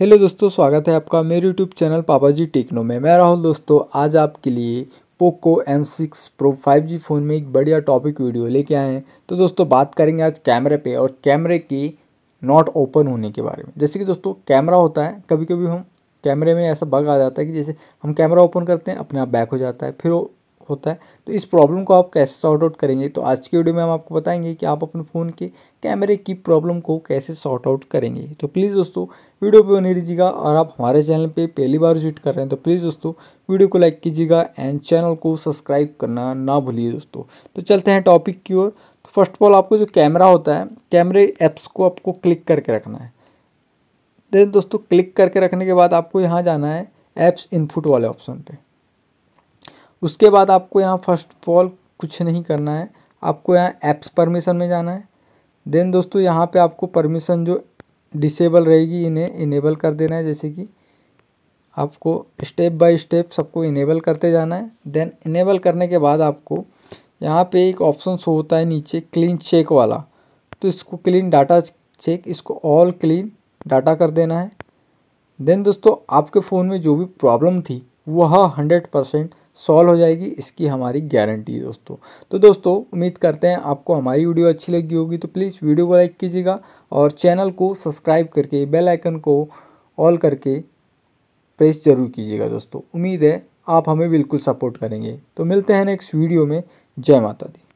hello दोस्तों स्वागत है आपका मेरे यूट्यूब चैनल पापा जी टेक्नो में मैं राहुल दोस्तों आज आपके लिए Poco M six Pro five G phone में एक बढ़िया टॉपिक वीडियो लेके आए हैं तो दोस्तों बात करेंगे आज कैमरे पे और कैमरे की नॉट ओपन होने के बारे में जैसे कि दोस्तों कैमरा होता है कभी कभी हम कैमरे में ऐसा बग आ जाता है कि जैसे हम कैमरा ओपन करते हैं अपने आप बैक हो जाता है फिर वो होता है तो इस प्रॉब्लम को आप कैसे सॉर्ट आउट करेंगे तो आज की वीडियो में हम आपको बताएंगे कि आप अपने फ़ोन के कैमरे की प्रॉब्लम को कैसे सॉर्ट आउट करेंगे तो प्लीज़ दोस्तों वीडियो पे बने रहिएगा और आप हमारे चैनल पे पहली बार विजिट कर रहे हैं तो प्लीज़ दोस्तों वीडियो को लाइक कीजिएगा एंड चैनल को सब्सक्राइब करना ना भूलिए दोस्तों तो चलते हैं टॉपिक की ओर तो फर्स्ट ऑफ ऑल आपको जो कैमरा होता है कैमरे ऐप्स को आपको क्लिक करके रखना है देन दोस्तों क्लिक करके रखने के बाद आपको यहाँ जाना है ऐप्स इनपुट वाले ऑप्शन पे उसके बाद आपको यहाँ फर्स्ट ऑफ ऑल कुछ नहीं करना है आपको यहाँ एप्स परमिशन में जाना है देन दोस्तों यहाँ पे आपको परमिशन जो डिसेबल रहेगी इन्हें इनेबल कर देना है जैसे कि आपको स्टेप बाय स्टेप सबको इनेबल करते जाना है देन इनेबल करने के बाद आपको यहाँ पे एक ऑप्शन शो होता है नीचे क्लीन चेक वाला तो इसको क्लीन डाटा चेक इसको ऑल क्लीन डाटा कर देना है देन दोस्तों आपके फ़ोन में जो भी प्रॉब्लम थी वह हंड्रेड परसेंट सॉल्व हो जाएगी इसकी हमारी गारंटी है दोस्तों तो दोस्तों उम्मीद करते हैं आपको हमारी वीडियो अच्छी लगी होगी तो प्लीज़ वीडियो को लाइक कीजिएगा और चैनल को सब्सक्राइब करके बेल आइकन को ऑल करके प्रेस जरूर कीजिएगा दोस्तों उम्मीद है आप हमें बिल्कुल सपोर्ट करेंगे तो मिलते हैं नेक्स्ट वीडियो में जय माता दी